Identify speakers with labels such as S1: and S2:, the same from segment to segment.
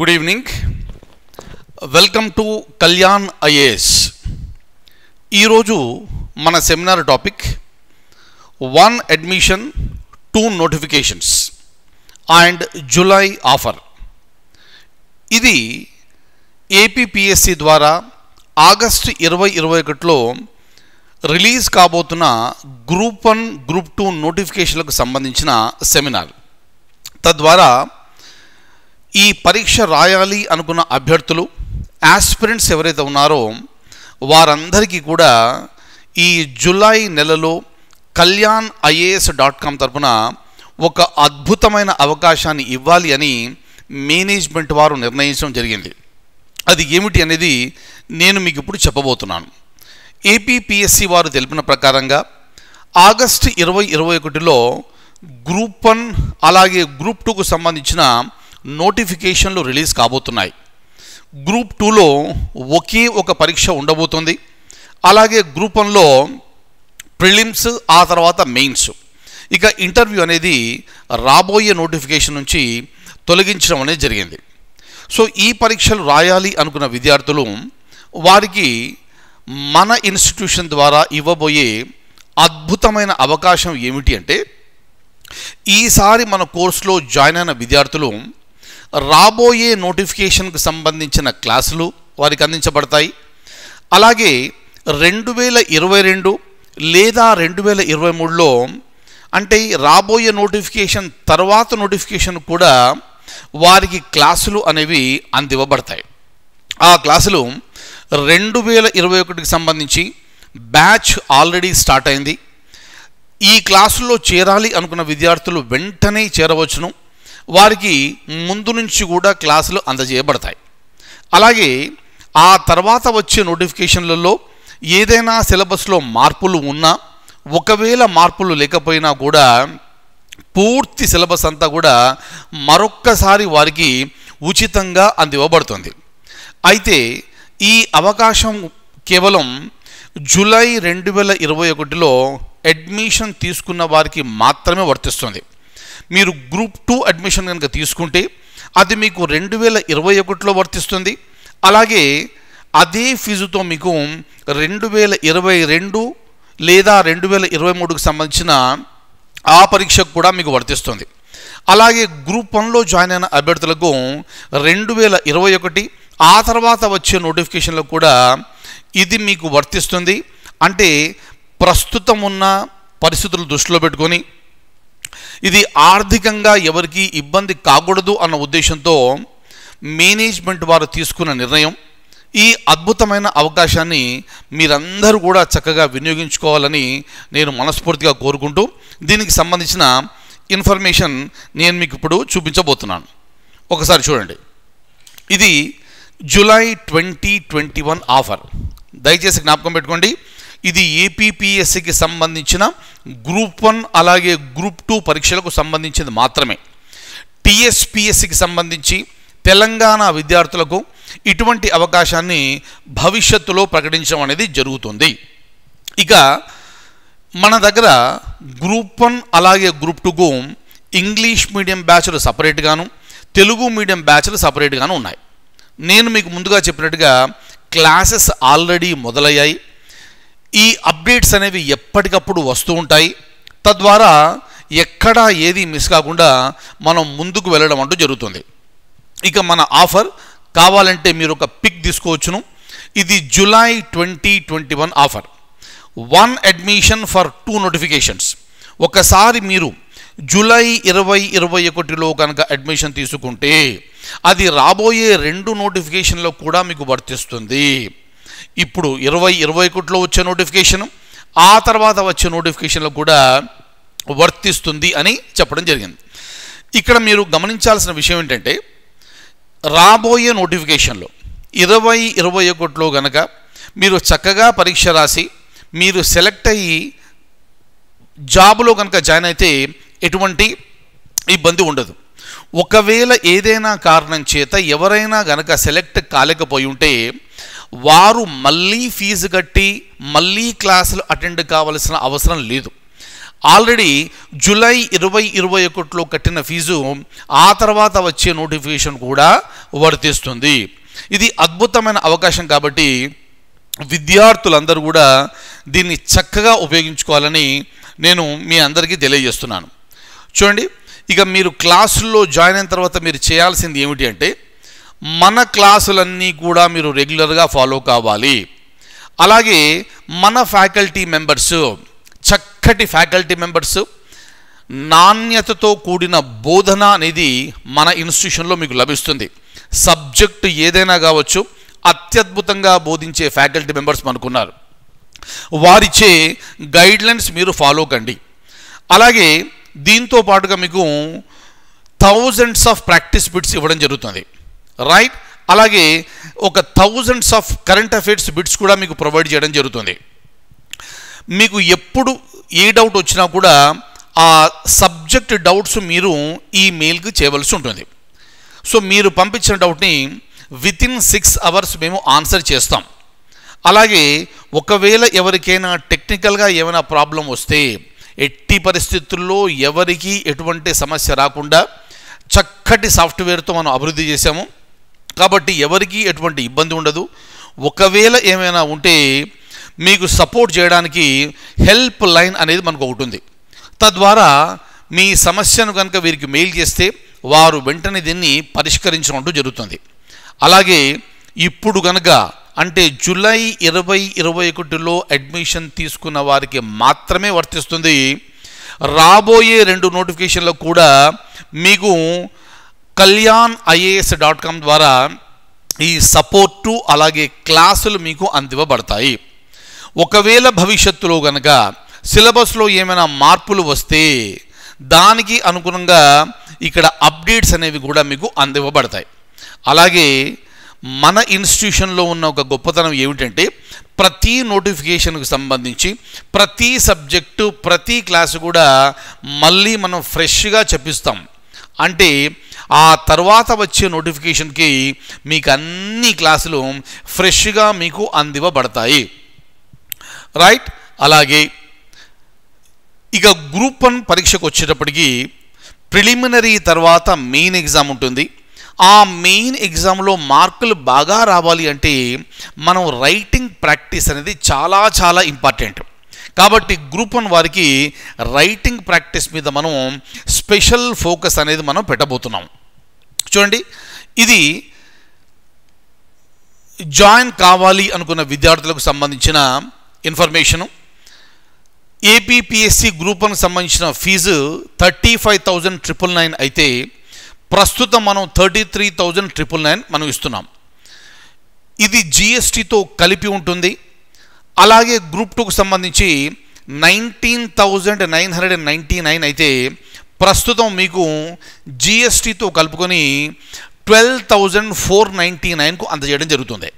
S1: good evening welcome to Kalyan IAS ఈరోజు మన seminar topic one admission two notifications and July offer ఇది APPSC ద్వారా August ఇరవై ఇరవై ఒకటిలో రిలీజ్ కాబోతున్న గ్రూప్ వన్ గ్రూప్ టూ నోటిఫికేషన్లకు సంబంధించిన సెమినార్ తద్వారా ఈ పరీక్ష రాయాలి అనుకున్న అభ్యర్థులు యాస్పిరెంట్స్ ఎవరైతే ఉన్నారో వారందరికీ కూడా ఈ జూలై నెలలో కళ్యాణ్ ఐఏఎస్ డాట్ కామ్ తరఫున ఒక అద్భుతమైన అవకాశాన్ని ఇవ్వాలి అని మేనేజ్మెంట్ వారు నిర్ణయించడం జరిగింది అది ఏమిటి అనేది నేను మీకు ఇప్పుడు చెప్పబోతున్నాను ఏపీపిఎస్సి వారు తెలిపిన ప్రకారంగా ఆగస్టు ఇరవై ఇరవై ఒకటిలో గ్రూప్ వన్ అలాగే గ్రూప్ టూకు సంబంధించిన నోటిఫికేషన్లు రిలీజ్ కాబోతున్నాయి గ్రూప్ టూలో ఒకే ఒక పరీక్ష ఉండబోతుంది అలాగే గ్రూప్ వన్లో ప్రిలిమ్స్ ఆ తర్వాత మెయిన్స్ ఇక ఇంటర్వ్యూ అనేది రాబోయే నోటిఫికేషన్ నుంచి తొలగించడం అనేది జరిగింది సో ఈ పరీక్షలు రాయాలి అనుకున్న విద్యార్థులు వారికి మన ఇన్స్టిట్యూషన్ ద్వారా ఇవ్వబోయే అద్భుతమైన అవకాశం ఏమిటి అంటే ఈసారి మన కోర్సులో జాయిన్ అయిన విద్యార్థులు రాబోయే నోటిఫికేషన్కు సంబంధించిన క్లాసులు వారికి అందించబడతాయి అలాగే రెండు వేల ఇరవై రెండు లేదా రెండు వేల ఇరవై మూడులో అంటే రాబోయే నోటిఫికేషన్ తర్వాత నోటిఫికేషన్ కూడా వారికి క్లాసులు అనేవి అందివ్వబడతాయి ఆ క్లాసులు రెండు వేల ఇరవై ఒకటికి సంబంధించి బ్యాచ్ ఆల్రెడీ స్టార్ట్ అయింది ఈ క్లాసుల్లో చేరాలి అనుకున్న విద్యార్థులు వెంటనే చేరవచ్చును వారికి ముందు నుంచి కూడా క్లాసులు అందజేయబడతాయి అలాగే ఆ తర్వాత వచ్చే నోటిఫికేషన్లలో ఏదైనా సిలబస్లో మార్పులు ఉన్నా ఒకవేళ మార్పులు లేకపోయినా కూడా పూర్తి సిలబస్ అంతా కూడా మరొక్కసారి వారికి ఉచితంగా అందివ్వబడుతుంది అయితే ఈ అవకాశం కేవలం జూలై రెండు వేల ఇరవై ఒకటిలో అడ్మిషన్ తీసుకున్న వారికి మాత్రమే వర్తిస్తుంది మీరు గ్రూప్ టూ అడ్మిషన్ కనుక తీసుకుంటే అది మీకు రెండు వేల ఇరవై ఒకటిలో వర్తిస్తుంది అలాగే అదే ఫీజుతో మీకు రెండు వేల ఇరవై రెండు లేదా రెండు వేల ఇరవై మూడుకు సంబంధించిన ఆ పరీక్షకు కూడా మీకు వర్తిస్తుంది అలాగే గ్రూప్ వన్లో జాయిన్ అయిన అభ్యర్థులకు రెండు వేల ఇరవై ఒకటి ఆ తర్వాత వచ్చే నోటిఫికేషన్లో కూడా ఇది మీకు వర్తిస్తుంది అంటే ప్రస్తుతం ఉన్న పరిస్థితులు దృష్టిలో పెట్టుకొని ఇది ఆర్థికంగా ఎవరికి ఇబ్బంది కాకూడదు అన్న ఉద్దేశంతో మేనేజ్మెంట్ వారు తీసుకున్న నిర్ణయం ఈ అద్భుతమైన అవకాశాన్ని మీరందరూ కూడా చక్కగా వినియోగించుకోవాలని నేను మనస్ఫూర్తిగా కోరుకుంటూ దీనికి సంబంధించిన ఇన్ఫర్మేషన్ నేను మీకు ఇప్పుడు చూపించబోతున్నాను ఒకసారి చూడండి ఇది July twenty twenty one offer దయచేసి జ్ఞాపకం పెట్టుకోండి ఇది ఏపీపీఎస్సికి సంబంధించిన గ్రూప్ వన్ అలాగే గ్రూప్ టూ పరీక్షలకు సంబంధించింది మాత్రమే టీఎస్పిఎస్సికి సంబంధించి తెలంగాణ విద్యార్థులకు ఇటువంటి అవకాశాన్ని భవిష్యత్తులో ప్రకటించడం అనేది జరుగుతుంది ఇక మన దగ్గర గ్రూప్ వన్ అలాగే గ్రూప్ టూకు ఇంగ్లీష్ మీడియం బ్యాచ్లు సపరేట్గాను తెలుగు మీడియం బ్యాచ్లు సపరేట్గాను ఉన్నాయి నేను మీకు ముందుగా చెప్పినట్టుగా క్లాసెస్ ఆల్రెడీ మొదలయ్యాయి ఈ అప్డేట్స్ అనేవి ఎప్పటికప్పుడు వస్తూ ఉంటాయి తద్వారా ఎక్కడా ఏది మిస్ కాకుండా మనం ముందుకు వెళ్ళడం అంటూ జరుగుతుంది ఇక మన ఆఫర్ కావాలంటే మీరు ఒక పిక్ తీసుకోవచ్చును ఇది July twenty twenty one offer one admission for two notifications ఒకసారి మీరు జూలై ఇరవై ఇరవై ఒకటిలో కనుక అడ్మిషన్ తీసుకుంటే అది రాబోయే రెండు నోటిఫికేషన్లో కూడా మీకు వర్తిస్తుంది ఇప్పుడు ఇరవై ఇరవై ఒకటిలో వచ్చే నోటిఫికేషను ఆ తర్వాత వచ్చే నోటిఫికేషన్లో కూడా వర్తిస్తుంది అని చెప్పడం జరిగింది ఇక్కడ మీరు గమనించాల్సిన విషయం ఏంటంటే రాబోయే నోటిఫికేషన్లో ఇరవై ఇరవై ఒకటిలో గనక మీరు చక్కగా పరీక్ష రాసి మీరు సెలెక్ట్ అయ్యి జాబ్లో కనుక జాయిన్ అయితే ఎటువంటి ఇబ్బంది ఉండదు ఒకవేళ ఏదైనా కారణం చేత ఎవరైనా గనక సెలెక్ట్ కాలేకపోయి ఉంటే వారు మళ్ళీ ఫీజు కట్టి మళ్ళీ క్లాసులు అటెండ్ కావలసిన అవసరం లేదు ఆల్రెడీ జూలై ఇరవై ఇరవై ఒకటిలో కట్టిన ఫీజు ఆ తర్వాత వచ్చే నోటిఫికేషన్ కూడా వర్తిస్తుంది ఇది అద్భుతమైన అవకాశం కాబట్టి విద్యార్థులందరూ కూడా దీన్ని చక్కగా ఉపయోగించుకోవాలని నేను మీ అందరికీ తెలియజేస్తున్నాను చూడండి ఇక మీరు క్లాసుల్లో జాయిన్ అయిన తర్వాత మీరు చేయాల్సింది ఏమిటి అంటే మన క్లాసులన్నీ కూడా మీరు రెగ్యులర్గా ఫాలో కావాలి అలాగే మన ఫ్యాకల్టీ మెంబర్స్ చక్కటి ఫ్యాకల్టీ మెంబర్స్ నాణ్యతతో కూడిన బోధన అనేది మన ఇన్స్టిట్యూషన్లో మీకు లభిస్తుంది సబ్జెక్టు ఏదైనా కావచ్చు అత్యద్భుతంగా బోధించే ఫ్యాకల్టీ మెంబర్స్ మనకున్నారు వారిచ్చే గైడ్లైన్స్ మీరు ఫాలో కండి అలాగే దీంతో పాటుగా మీకు థౌజండ్స్ ఆఫ్ ప్రాక్టీస్ బిట్స్ ఇవ్వడం జరుగుతుంది రైట్ అలాగే ఒక thousands of current affairs bits కూడా మీకు ప్రొవైడ్ చేయడం జరుగుతుంది మీకు ఎప్పుడు ఏ డౌట్ వచ్చినా కూడా ఆ సబ్జెక్ట్ డౌట్స్ మీరు ఈ మెయిల్కి చేయవలసి ఉంటుంది సో మీరు పంపించిన డౌట్ని విత్ ఇన్ సిక్స్ అవర్స్ మేము ఆన్సర్ చేస్తాం అలాగే ఒకవేళ ఎవరికైనా టెక్నికల్గా ఏమైనా ప్రాబ్లం వస్తే ఎట్టి పరిస్థితుల్లో ఎవరికి ఎటువంటి సమస్య రాకుండా చక్కటి సాఫ్ట్వేర్తో మనం అభివృద్ధి చేశాము కాబట్టి ఎవరికీ ఎటువంటి ఇబ్బంది ఉండదు ఒకవేళ ఏమైనా ఉంటే మీకు సపోర్ట్ చేయడానికి హెల్ప్ లైన్ అనేది మనకు ఒకటి ఉంది తద్వారా మీ సమస్యను కనుక వీరికి మెయిల్ చేస్తే వారు వెంటనే దీన్ని పరిష్కరించడం జరుగుతుంది అలాగే ఇప్పుడు కనుక అంటే జూలై ఇరవై ఇరవై ఒకటిలో అడ్మిషన్ తీసుకున్న వారికి మాత్రమే వర్తిస్తుంది రాబోయే రెండు నోటిఫికేషన్లకు కూడా మీకు కళ్యాణ్ ఐఏఎస్ డాట్ కామ్ ద్వారా ఈ సపోర్టు అలాగే క్లాసులు మీకు అందివ్వబడతాయి ఒకవేళ భవిష్యత్తులో గనక సిలబస్లో ఏమైనా మార్పులు వస్తే దానికి అనుగుణంగా ఇక్కడ అప్డేట్స్ అనేవి కూడా మీకు అందివ్వబడతాయి అలాగే మన ఇన్స్టిట్యూషన్లో ఉన్న ఒక గొప్పతనం ఏమిటంటే ప్రతి నోటిఫికేషన్కు సంబంధించి ప్రతి సబ్జెక్టు ప్రతి క్లాసు కూడా మళ్ళీ మనం ఫ్రెష్గా చెప్పిస్తాం అంటే ఆ తర్వాత వచ్చే నోటిఫికేషన్కి మీకు అన్ని క్లాసులు ఫ్రెష్గా మీకు అందివ్వబడతాయి రైట్ అలాగే ఇక గ్రూప్ వన్ పరీక్షకు వచ్చేటప్పటికీ ప్రిలిమినరీ తర్వాత మెయిన్ ఎగ్జామ్ ఉంటుంది ఆ మెయిన్ ఎగ్జామ్లో మార్కులు బాగా రావాలి అంటే మనం రైటింగ్ ప్రాక్టీస్ అనేది చాలా చాలా ఇంపార్టెంట్ కాబట్టి గ్రూప్ వన్ వారికి రైటింగ్ ప్రాక్టీస్ మీద మనం స్పెషల్ ఫోకస్ అనేది మనం పెట్టబోతున్నాం చూడండి ఇది జాయిన్ కావాలి అనుకున్న విద్యార్థులకు సంబంధించిన ఇన్ఫర్మేషను ఏపీపీఎస్సి గ్రూప్ వన్కి సంబంధించిన fee thirty five thousand triple nine అయితే ప్రస్తుతం మనం thirty three thousand triple nine మనం ఇస్తున్నాం ఇది జిఎస్టీతో కలిపి ఉంటుంది అలాగే గ్రూప్ టూకు సంబంధించి nineteen thousand nine hundred ninety nine అయితే ప్రస్తుతం మీకు జిఎస్టీతో కలుపుకొని ట్వెల్వ్ థౌజండ్ ఫోర్ నైంటీ నైన్కు అందజేయడం జరుగుతుంది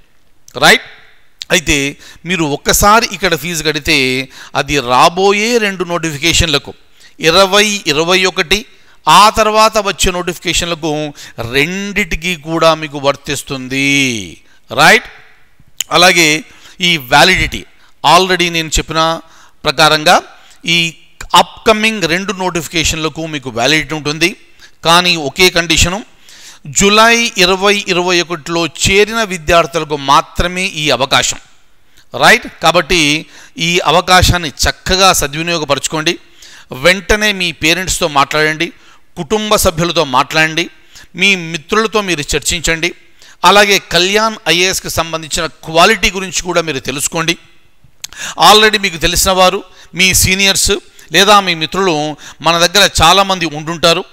S1: రైట్ అయితే మీరు ఒక్కసారి ఇక్కడ ఫీజు కడితే అది రాబోయే రెండు నోటిఫికేషన్లకు ఇరవై ఇరవై ఒకటి ఆ తర్వాత వచ్చే నోటిఫికేషన్లకు రెండిటికి కూడా మీకు వర్తిస్తుంది రైట్ అలాగే ఈ వ్యాలిడిటీ ఆల్రెడీ నేను చెప్పిన ప్రకారంగా ఈ అప్కమింగ్ రెండు నోటిఫికేషన్లకు మీకు వ్యాలిడిటీ ఉంటుంది కానీ ఒకే కండిషను జూలై ఇరవై ఇరవై ఒకటిలో చేరిన విద్యార్థులకు మాత్రమే ఈ అవకాశం రైట్ కాబట్టి ఈ అవకాశాన్ని చక్కగా సద్వినియోగపరచుకోండి వెంటనే మీ పేరెంట్స్తో మాట్లాడండి కుటుంబ సభ్యులతో మాట్లాడండి మీ మిత్రులతో మీరు చర్చించండి అలాగే కళ్యాణ్ ఐఏఎస్కి సంబంధించిన క్వాలిటీ గురించి కూడా మీరు తెలుసుకోండి ఆల్రెడీ మీకు తెలిసిన వారు మీ సీనియర్స్ లేదా మీ మిత్రులు మన దగ్గర చాలామంది ఉండుంటారు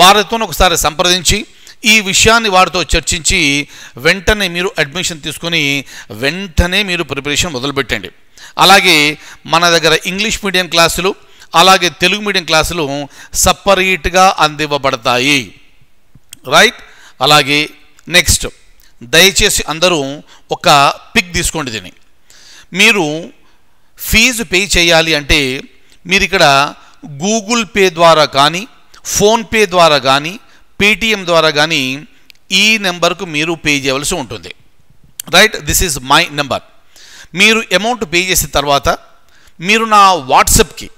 S1: వారితో ఒకసారి సంప్రదించి ఈ విషయాన్ని వారితో చర్చించి వెంటనే మీరు అడ్మిషన్ తీసుకొని వెంటనే మీరు ప్రిపరేషన్ మొదలుపెట్టండి అలాగే మన దగ్గర ఇంగ్లీష్ మీడియం క్లాసులు అలాగే తెలుగు మీడియం క్లాసులు సపరేట్గా అందివ్వబడతాయి రైట్ అలాగే నెక్స్ట్ దయచేసి అందరూ ఒక పిక్ తీసుకోండి దీన్ని మీరు ఫీజు పే చేయాలి అంటే మీరు ఇక్కడ గూగుల్ పే ద్వారా కానీ ఫోన్పే ద్వారా కానీ పేటిఎం ద్వారా కానీ ఈ నెంబర్కు మీరు పే చేయవలసి ఉంటుంది right this is my number మీరు అమౌంట్ పే చేసిన తర్వాత మీరు నా వాట్సాప్కి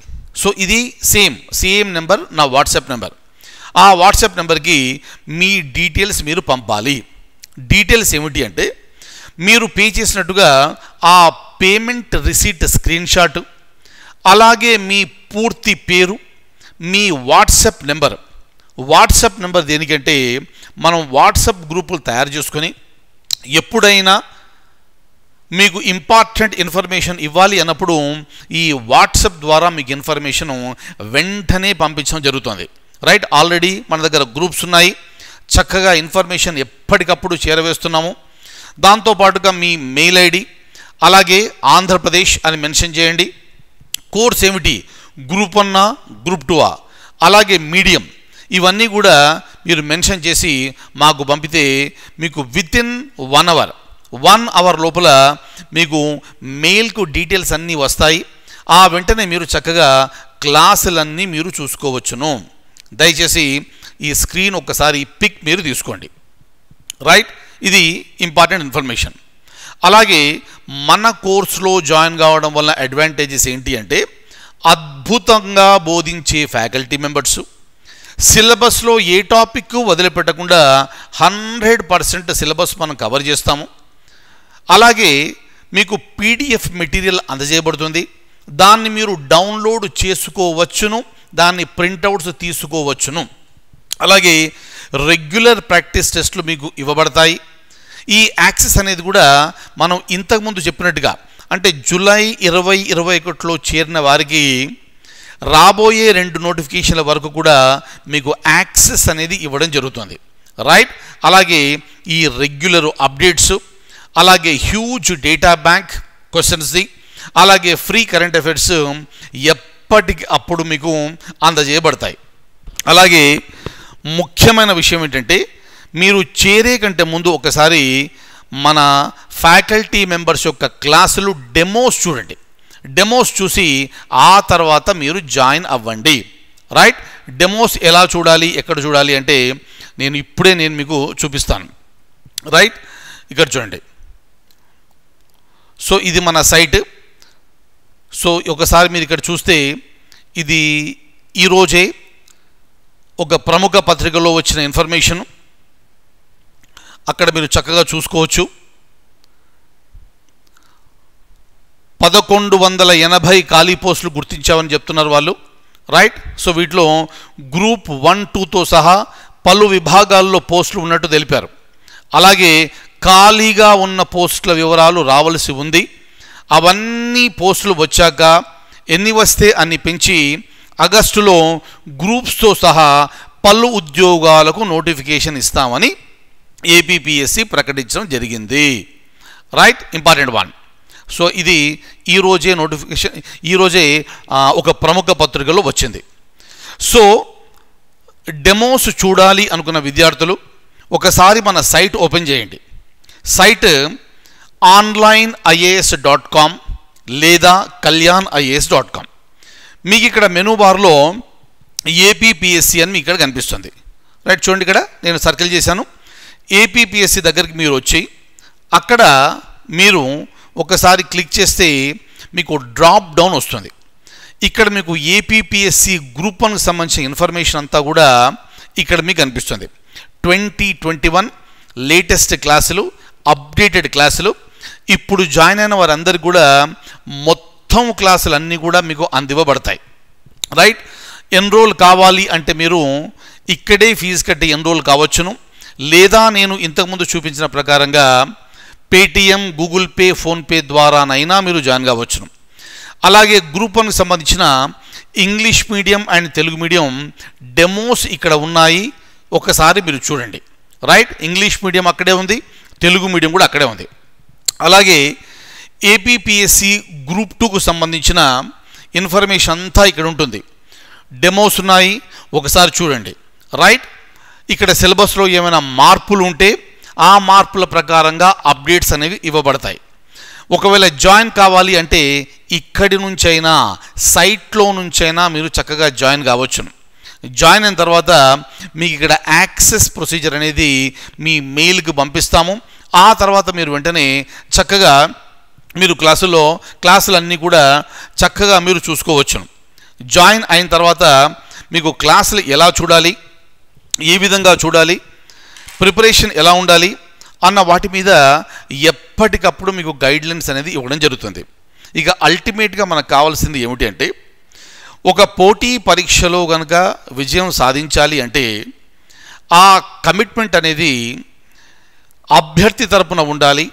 S1: సో ఇది సేమ్ సేమ్ నెంబర్ నా వాట్సాప్ నెంబర్ ఆ వాట్సాప్ నెంబర్కి మీ డీటెయిల్స్ మీరు పంపాలి డీటెయిల్స్ ఏమిటి అంటే మీరు పే చేసినట్టుగా ఆ పేమెంట్ రిసీట్ స్క్రీన్ అలాగే మీ పూర్తి పేరు మీ వాట్సప్ నెంబర్ వాట్సప్ నెంబర్ దేనికంటే మనం వాట్సప్ గ్రూపులు తయారు చేసుకొని ఎప్పుడైనా మీకు ఇంపార్టెంట్ ఇన్ఫర్మేషన్ ఇవ్వాలి అన్నప్పుడు ఈ వాట్సప్ ద్వారా మీకు ఇన్ఫర్మేషన్ వెంటనే పంపించడం జరుగుతుంది రైట్ ఆల్రెడీ మన దగ్గర గ్రూప్స్ ఉన్నాయి చక్కగా ఇన్ఫర్మేషన్ ఎప్పటికప్పుడు చేరవేస్తున్నాము దాంతోపాటుగా మీ మెయిల్ ఐడి అలాగే ఆంధ్రప్రదేశ్ అని మెన్షన్ చేయండి కోర్స్ ఏమిటి గ్రూప్ వన్నా గ్రూప్ టూ అలాగే మీడియం ఇవన్నీ కూడా మీరు మెన్షన్ చేసి మాకు పంపితే మీకు within one hour one hour లోపల మీకు మెయిల్కు డీటెయిల్స్ అన్నీ వస్తాయి ఆ వెంటనే మీరు చక్కగా క్లాసులన్నీ మీరు చూసుకోవచ్చును దయచేసి ఈ స్క్రీన్ ఒకసారి పిక్ మీరు తీసుకోండి రైట్ ఇది ఇంపార్టెంట్ ఇన్ఫర్మేషన్ అలాగే మన కోర్సులో జాయిన్ కావడం వల్ల అడ్వాంటేజెస్ ఏంటి అంటే అద్భుతంగా బోధించే ఫ్యాకల్టీ మెంబర్సు సిలబస్లో ఏ టాపిక్ వదిలిపెట్టకుండా హండ్రెడ్ పర్సెంట్ సిలబస్ మనం కవర్ చేస్తాము అలాగే మీకు పీడిఎఫ్ మెటీరియల్ అందజేయబడుతుంది దాన్ని మీరు డౌన్లోడ్ చేసుకోవచ్చును దాన్ని ప్రింటౌట్స్ తీసుకోవచ్చును అలాగే రెగ్యులర్ ప్రాక్టీస్ టెస్ట్లు మీకు ఇవ్వబడతాయి ఈ యాక్సిస్ అనేది కూడా మనం ఇంతకుముందు చెప్పినట్టుగా అంటే జూలై ఇరవై ఇరవై ఒకటిలో చేరిన వారికి రాబోయే రెండు నోటిఫికేషన్ల వరకు కూడా మీకు యాక్సెస్ అనేది ఇవ్వడం జరుగుతుంది రైట్ అలాగే ఈ రెగ్యులర్ అప్డేట్స్ అలాగే హ్యూజ్ డేటా బ్యాంక్ క్వశ్చన్స్ది అలాగే ఫ్రీ కరెంట్ అఫైర్స్ ఎప్పటికి అప్పుడు మీకు అందజేయబడతాయి అలాగే ముఖ్యమైన విషయం ఏంటంటే మీరు చేరే కంటే ముందు ఒకసారి మన ఫ్యాకల్టీ మెంబర్స్ యొక్క క్లాసులు డెమోస్ చూడండి డెమోస్ చూసి ఆ తర్వాత మీరు జాయిన్ అవ్వండి రైట్ డెమోస్ ఎలా చూడాలి ఎక్కడ చూడాలి అంటే నేను ఇప్పుడే నేను మీకు చూపిస్తాను రైట్ ఇక్కడ చూడండి సో ఇది మన సైట్ సో ఒకసారి మీరు ఇక్కడ చూస్తే ఇది ఈరోజే ఒక ప్రముఖ పత్రికలో వచ్చిన ఇన్ఫర్మేషన్ అక్కడ మీరు చక్కగా చూసుకోవచ్చు పదకొండు వందల ఎనభై ఖాళీ పోస్టులు గుర్తించామని చెప్తున్నారు వాళ్ళు రైట్ సో వీటిలో గ్రూప్ వన్ టూతో సహా పలు విభాగాల్లో పోస్టులు ఉన్నట్టు తెలిపారు అలాగే ఖాళీగా ఉన్న పోస్టుల వివరాలు రావలసి ఉంది అవన్నీ పోస్టులు వచ్చాక ఎన్ని వస్తే అన్ని పెంచి ఆగస్టులో గ్రూప్స్తో సహా పలు ఉద్యోగాలకు నోటిఫికేషన్ ఇస్తామని ఏపీపిఎస్సి ప్రకటించడం జరిగింది రైట్ ఇంపార్టెంట్ వన్ సో ఇది ఈరోజే నోటిఫికేషన్ ఈరోజే ఒక ప్రముఖ పత్రికలో వచ్చింది సో డెమోస్ చూడాలి అనుకున్న విద్యార్థులు ఒకసారి మన సైట్ ఓపెన్ చేయండి site online IAS dot com లేదా కళ్యాణ్ ఐఏఎస్ డాట్ కామ్ మీకు ఇక్కడ మెనూ బార్లో ఏపీపీఎస్సి అని మీకు ఇక్కడ కనిపిస్తుంది రైట్ చూడండి ఇక్కడ నేను సర్కిల్ చేశాను ఏపీపీఎస్సి దగ్గరికి మీరు వచ్చి అక్కడ మీరు ఒకసారి క్లిక్ చేస్తే మీకు డ్రాప్ డౌన్ వస్తుంది ఇక్కడ మీకు ఏపీపీఎస్సి గ్రూప్ వన్కి సంబంధించిన ఇన్ఫర్మేషన్ అంతా కూడా ఇక్కడ మీకు అనిపిస్తుంది ట్వంటీ ట్వంటీ వన్ లేటెస్ట్ క్లాసులు అప్డేటెడ్ క్లాసులు ఇప్పుడు జాయిన్ అయిన వారందరికీ కూడా మొత్తం క్లాసులన్నీ కూడా మీకు అందివ్వబడతాయి రైట్ ఎన్రోల్ కావాలి అంటే మీరు ఇక్కడే ఫీజు కట్టి ఎన్రోల్ కావచ్చును లేదా నేను ఇంతకుముందు చూపించిన ప్రకారంగా పేటిఎం గూగుల్ పే ఫోన్పే ద్వారానైనా మీరు జాయిన్ కావచ్చును అలాగే గ్రూప్ వన్కి సంబంధించిన English medium and Telugu medium demos ఇక్కడ ఉన్నాయి ఒకసారి మీరు చూడండి రైట్ ఇంగ్లీష్ మీడియం అక్కడే ఉంది తెలుగు మీడియం కూడా అక్కడే ఉంది అలాగే ఏపీపీఎస్సి గ్రూప్ టూకు సంబంధించిన ఇన్ఫర్మేషన్ అంతా ఇక్కడ ఉంటుంది డెమోస్ ఉన్నాయి ఒకసారి చూడండి రైట్ ఇక్కడ సిలబస్లో ఏమైనా మార్పులు ఉంటే ఆ మార్పుల ప్రకారంగా అప్డేట్స్ అనేవి ఇవ్వబడతాయి ఒకవేళ జాయిన్ కావాలి అంటే ఇక్కడి నుంచైనా సైట్లో నుంచైనా మీరు చక్కగా జాయిన్ కావచ్చును జాయిన్ అయిన తర్వాత మీకు ఇక్కడ యాక్సెస్ ప్రొసీజర్ అనేది మీ మెయిల్కి పంపిస్తాము ఆ తర్వాత మీరు వెంటనే చక్కగా మీరు క్లాసులో క్లాసులన్నీ కూడా చక్కగా మీరు చూసుకోవచ్చును జాయిన్ అయిన తర్వాత మీకు క్లాసులు ఎలా చూడాలి ఏ విధంగా చూడాలి ప్రిపరేషన్ ఎలా ఉండాలి అన్న వాటి మీద ఎప్పటికప్పుడు మీకు గైడ్లైన్స్ అనేది ఇవ్వడం జరుగుతుంది ఇక అల్టిమేట్గా మనకు కావాల్సింది ఏమిటి అంటే ఒక పోటీ పరీక్షలో కనుక విజయం సాధించాలి అంటే ఆ కమిట్మెంట్ అనేది అభ్యర్థి తరపున ఉండాలి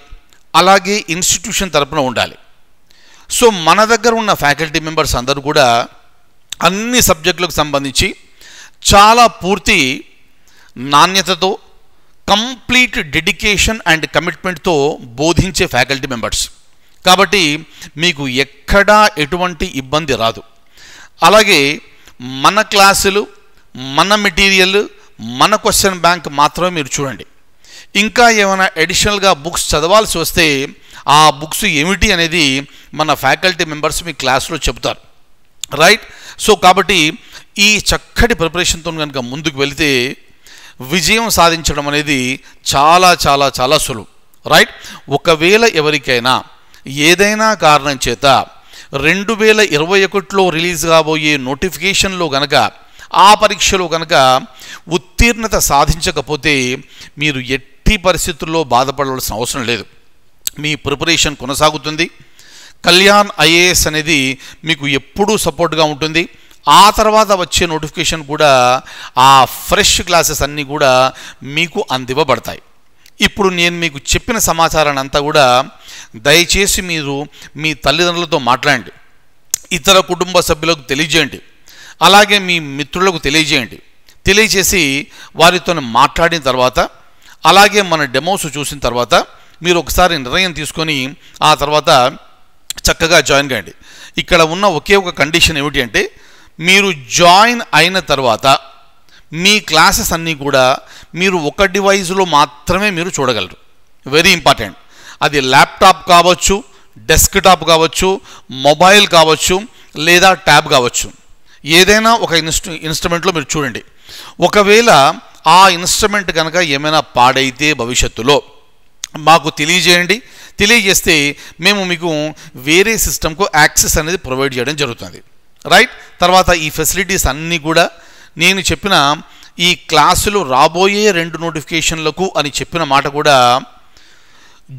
S1: అలాగే ఇన్స్టిట్యూషన్ తరపున ఉండాలి సో మన దగ్గర ఉన్న ఫ్యాకల్టీ మెంబర్స్ అందరూ కూడా అన్ని సబ్జెక్టులకు సంబంధించి చాలా పూర్తి నాణ్యతతో కంప్లీట్ డెడికేషన్ అండ్ కమిట్మెంట్తో బోధించే ఫ్యాకల్టీ మెంబర్స్ కాబట్టి మీకు ఎక్కడా ఎటువంటి ఇబ్బంది రాదు అలాగే మన క్లాసులు మన మెటీరియల్ మన క్వశ్చన్ బ్యాంక్ మాత్రమే మీరు చూడండి ఇంకా ఏమైనా అడిషనల్గా బుక్స్ చదవాల్సి వస్తే ఆ బుక్స్ ఏమిటి అనేది మన ఫ్యాకల్టీ మెంబర్స్ మీ క్లాస్లో చెబుతారు రైట్ సో కాబట్టి ఈ చక్కటి ప్రిపరేషన్తో కనుక ముందుకు వెళితే విజయం సాధించడం అనేది చాలా చాలా చాలా సులువు రైట్ ఒకవేళ ఎవరికైనా ఏదైనా కారణం చేత రెండు వేల ఇరవై ఒకటిలో రిలీజ్ కాబోయే నోటిఫికేషన్లో గనక ఆ పరీక్షలో కనుక ఉత్తీర్ణత సాధించకపోతే మీరు ఎట్టి పరిస్థితుల్లో బాధపడవలసిన అవసరం లేదు మీ ప్రిపరేషన్ కొనసాగుతుంది కళ్యాణ్ ఐఏఎస్ అనేది మీకు ఎప్పుడూ సపోర్ట్గా ఉంటుంది ఆ తర్వాత వచ్చే నోటిఫికేషన్ కూడా ఆ ఫ్రెష్ క్లాసెస్ అన్నీ కూడా మీకు అందివ్వబడతాయి ఇప్పుడు నేను మీకు చెప్పిన సమాచారాన్ని అంతా కూడా దయచేసి మీరు మీ తల్లిదండ్రులతో మాట్లాడండి ఇతర కుటుంబ సభ్యులకు తెలియజేయండి అలాగే మీ మిత్రులకు తెలియజేయండి తెలియజేసి వారితో మాట్లాడిన తర్వాత అలాగే మన డెమోస్ చూసిన తర్వాత మీరు ఒకసారి నిర్ణయం తీసుకొని ఆ తర్వాత చక్కగా జాయిన్ కాండి ఇక్కడ ఉన్న ఒకే ఒక కండిషన్ ఏమిటి అంటే మీరు జాయిన్ అయిన తర్వాత మీ క్లాసెస్ అన్నీ కూడా మీరు ఒక డివైజ్లో మాత్రమే మీరు చూడగలరు వెరీ ఇంపార్టెంట్ అది ల్యాప్టాప్ కావచ్చు డెస్క్టాప్ కావచ్చు మొబైల్ కావచ్చు లేదా ట్యాబ్ కావచ్చు ఏదైనా ఒక ఇన్స్ట్రు ఇన్స్ట్రుమెంట్లో మీరు చూడండి ఒకవేళ ఆ ఇన్స్ట్రుమెంట్ కనుక ఏమైనా పాడైతే భవిష్యత్తులో మాకు తెలియజేయండి తెలియజేస్తే మేము మీకు వేరే సిస్టమ్కు యాక్సెస్ అనేది ప్రొవైడ్ చేయడం జరుగుతుంది రైట్ తర్వాత ఈ ఫెసిలిటీస్ అన్నీ కూడా నేను చెప్పిన ఈ క్లాసులు రాబోయే రెండు నోటిఫికేషన్లకు అని చెప్పిన మాట కూడా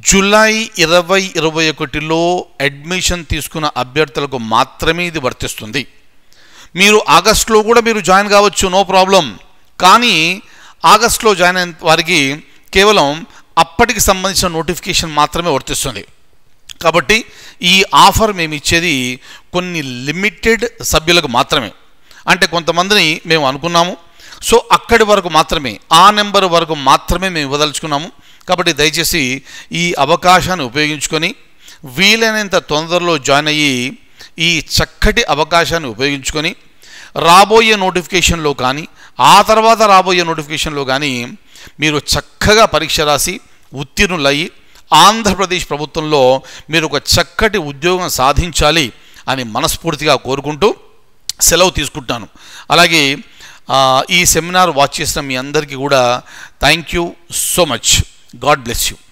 S1: జూలై ఇరవై ఇరవై ఒకటిలో అడ్మిషన్ తీసుకున్న అభ్యర్థులకు మాత్రమే ఇది వర్తిస్తుంది మీరు ఆగస్టులో కూడా మీరు జాయిన్ కావచ్చు నో ప్రాబ్లం కానీ ఆగస్టులో జాయిన్ అయిన వారికి కేవలం అప్పటికి సంబంధించిన నోటిఫికేషన్ మాత్రమే వర్తిస్తుంది కాబట్టి ఈ ఆఫర్ మేము ఇచ్చేది కొన్ని లిమిటెడ్ సభ్యులకు మాత్రమే అంటే కొంతమందిని మేము అనుకున్నాము సో అక్కడి వరకు మాత్రమే ఆ నెంబర్ వరకు మాత్రమే మేము ఇవ్వదలుచుకున్నాము కాబట్టి దయచేసి ఈ అవకాశాన్ని ఉపయోగించుకొని వీలైనంత తొందరలో జాయిన్ అయ్యి ఈ చక్కటి అవకాశాన్ని ఉపయోగించుకొని రాబోయే నోటిఫికేషన్లో కానీ ఆ తర్వాత రాబోయే నోటిఫికేషన్లో కానీ మీరు చక్కగా పరీక్ష రాసి ఉత్తీర్ణులయ్యి ఆంధ్రప్రదేశ్ ప్రభుత్వంలో మీరు ఒక చక్కటి ఉద్యోగం సాధించాలి అని మనస్ఫూర్తిగా కోరుకుంటూ సెలవు తీసుకుంటాను అలాగే ఈ సెమినార్ వాచ్ చేసిన మీ అందరికీ కూడా thank you so much God bless you